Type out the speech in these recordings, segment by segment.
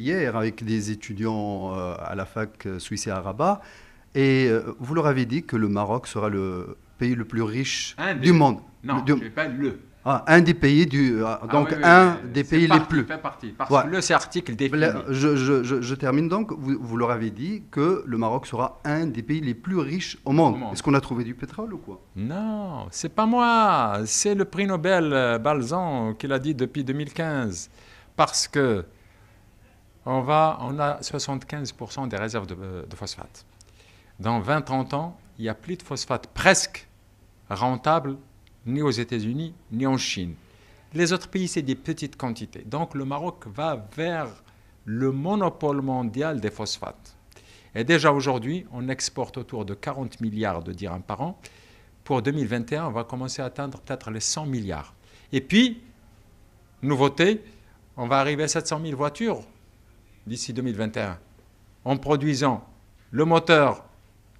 hier avec des étudiants euh, à la fac euh, suisse et à Rabat, et euh, vous leur avez dit que le Maroc sera le pays le plus riche du monde. Non, du... pas le. Ah, un des pays du ah donc un des pays les plus. parce que le c'est article Je, termine donc. Vous, leur avez dit que le Maroc sera un des pays les plus riches au monde. monde. Est-ce qu'on a trouvé du pétrole ou quoi Non, c'est pas moi. C'est le prix Nobel Balzan qui l'a dit depuis 2015 parce que on, a 75% des réserves de, de phosphate. Dans 20-30 ans, il n'y a plus de phosphate presque rentable ni aux États-Unis ni en Chine. Les autres pays, c'est des petites quantités. Donc le Maroc va vers le monopole mondial des phosphates. Et déjà aujourd'hui, on exporte autour de 40 milliards de dirhams par an. Pour 2021, on va commencer à atteindre peut-être les 100 milliards. Et puis, nouveauté, on va arriver à 700 000 voitures d'ici 2021 en produisant le moteur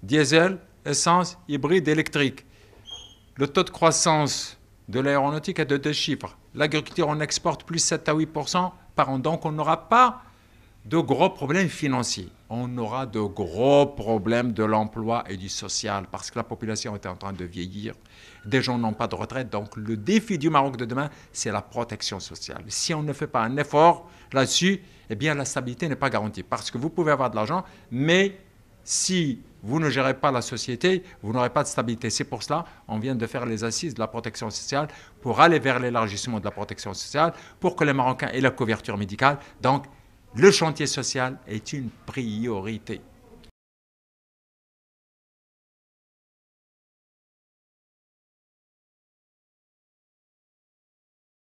diesel, essence, hybride, électrique. Le taux de croissance de l'aéronautique est de deux chiffres. L'agriculture, on exporte plus 7 à 8 par an, donc on n'aura pas de gros problèmes financiers on aura de gros problèmes de l'emploi et du social parce que la population est en train de vieillir. Des gens n'ont pas de retraite. Donc le défi du Maroc de demain, c'est la protection sociale. Si on ne fait pas un effort là-dessus, eh bien la stabilité n'est pas garantie parce que vous pouvez avoir de l'argent, mais si vous ne gérez pas la société, vous n'aurez pas de stabilité. C'est pour cela on vient de faire les assises de la protection sociale pour aller vers l'élargissement de la protection sociale, pour que les Marocains aient la couverture médicale. Donc, le chantier social est une priorité.